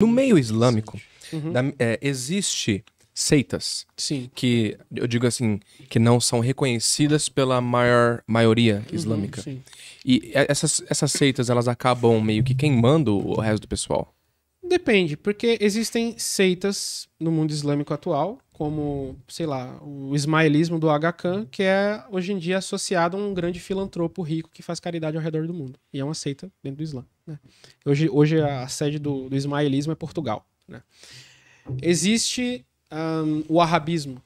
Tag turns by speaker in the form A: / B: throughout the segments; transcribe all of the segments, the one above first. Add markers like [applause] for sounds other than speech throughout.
A: No meio islâmico, uhum. da, é, existe seitas Sim. que eu digo assim que não são reconhecidas pela maior maioria uhum, islâmica uhum, e é, essas, essas seitas elas acabam meio que queimando o resto do pessoal depende porque existem seitas no mundo islâmico atual como, sei lá, o ismaelismo do Aga que é hoje em dia associado a um grande filantropo rico que faz caridade ao redor do mundo. E é uma seita dentro do Islã. Né? Hoje, hoje a sede do, do ismaelismo é Portugal. Né? Existe um, o arabismo,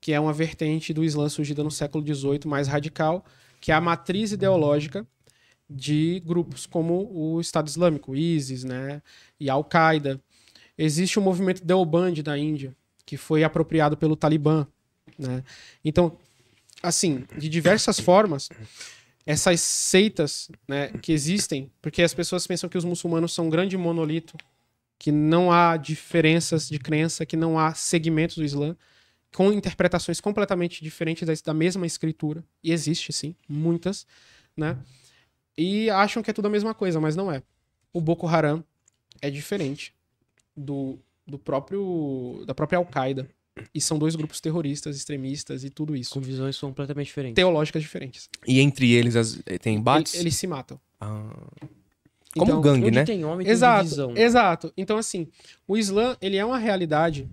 A: que é uma vertente do Islã surgida no século XVIII mais radical, que é a matriz ideológica de grupos como o Estado Islâmico, ISIS né? e Al-Qaeda. Existe o movimento Deoband da Índia, que foi apropriado pelo Talibã. Né? Então, assim, de diversas formas, essas seitas né, que existem, porque as pessoas pensam que os muçulmanos são um grande monolito, que não há diferenças de crença, que não há segmentos do Islã, com interpretações completamente diferentes da, mesma escritura, e existe sim, muitas, né? E acham que é tudo a mesma coisa, mas não é. O Boko Haram é diferente do do próprio da própria Al-Qaeda. E são dois grupos terroristas, extremistas e tudo isso. Com visões completamente diferentes. Teológicas diferentes. E entre eles as, tem embates? Eles, eles se matam. Ah.
B: Então, como então, gangue, né? tem homem, tem exato, né?
A: Exato. Então, assim, o Islã, ele é uma realidade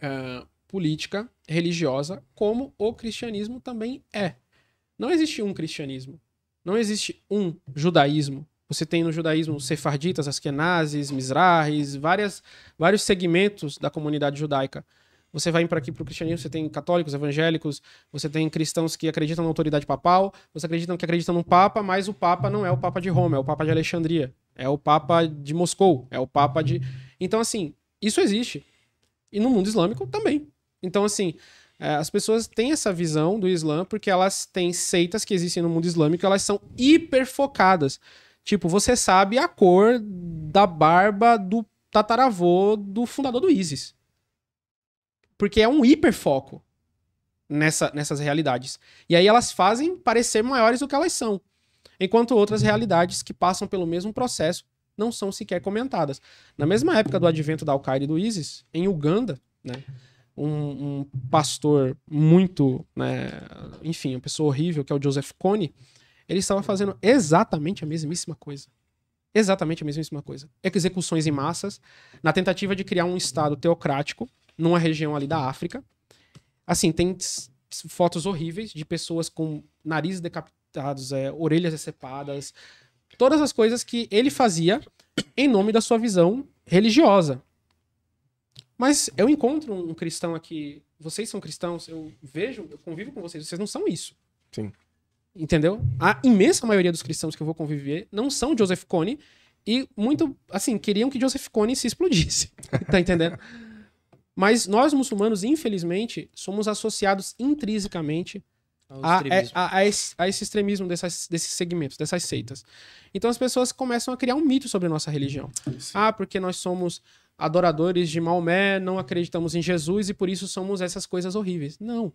A: uh, política, religiosa, como o cristianismo também é. Não existe um cristianismo. Não existe um judaísmo. Você tem no judaísmo sefarditas, askenazes, misrahis, várias, vários segmentos da comunidade judaica. Você vai para aqui para o cristianismo, você tem católicos, evangélicos, você tem cristãos que acreditam na autoridade papal, você acreditam que acreditam no Papa, mas o Papa não é o Papa de Roma, é o Papa de Alexandria, é o Papa de Moscou, é o Papa de. Então, assim, isso existe. E no mundo islâmico também. Então, assim, eh, as pessoas têm essa visão do Islã porque elas têm seitas que existem no mundo islâmico, elas são hiperfocadas. focadas Tipo, você sabe a cor da barba do tataravô do fundador do ISIS. Porque é um hiperfoco nessa, nessas realidades. E aí elas fazem parecer maiores do que elas são. Enquanto outras realidades que passam pelo mesmo processo não são sequer comentadas. Na mesma época do advento da Al-Qaeda e do ISIS, em Uganda, né, um, um pastor muito, né, enfim, uma pessoa horrível, que é o Joseph Kony, eles estavam fazendo exatamente a mesmíssima coisa. Exatamente a mesmíssima coisa. Execuções em massas, na tentativa de criar um Estado teocrático numa região ali da África. Assim, tem fotos horríveis de pessoas com nariz decapitados, é, orelhas decepadas, todas as coisas que ele fazia em nome da sua visão religiosa. Mas eu encontro um cristão aqui. Vocês são cristãos, eu vejo, eu convivo com vocês, vocês não são isso. Sim. Entendeu? A imensa maioria dos cristãos que eu vou conviver não são Joseph Cone e muito, assim, queriam que Joseph Cone se explodisse. [laughs] Tá entendendo? Mas nós, muçulmanos, infelizmente, somos associados intrinsecamente é, a, a, a, esse, a, esse, extremismo dessas, desses segmentos, dessas seitas. Então as pessoas começam a criar um mito sobre a nossa religião. Sim. Ah, porque nós somos adoradores de Maomé, não acreditamos em Jesus e por isso somos essas coisas horríveis. Não.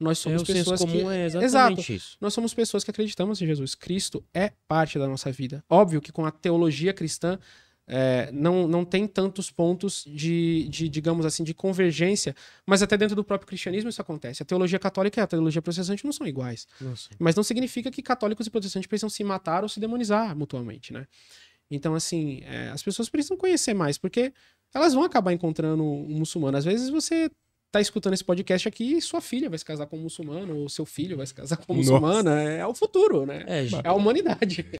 A: Nós somos é, pessoas comum que... é exatamente Exato. isso. Nós somos pessoas que acreditamos em Jesus. Cristo é parte da nossa vida. Óbvio que com a teologia cristã é, não, não tem tantos pontos de, de, digamos assim, de convergência, mas até dentro do próprio cristianismo isso acontece. A teologia católica e a teologia protestante não são iguais. Nossa. Mas não significa que católicos e protestantes precisam se matar ou se demonizar mutuamente, né? Então, assim, é, as pessoas precisam conhecer mais, porque elas vão acabar encontrando um muçulmano. Às vezes você tá escutando esse podcast aqui e sua filha vai se casar com um muçulmano, ou seu filho vai se casar com uma muçulmana. É, é o futuro, né? É, é a humanidade.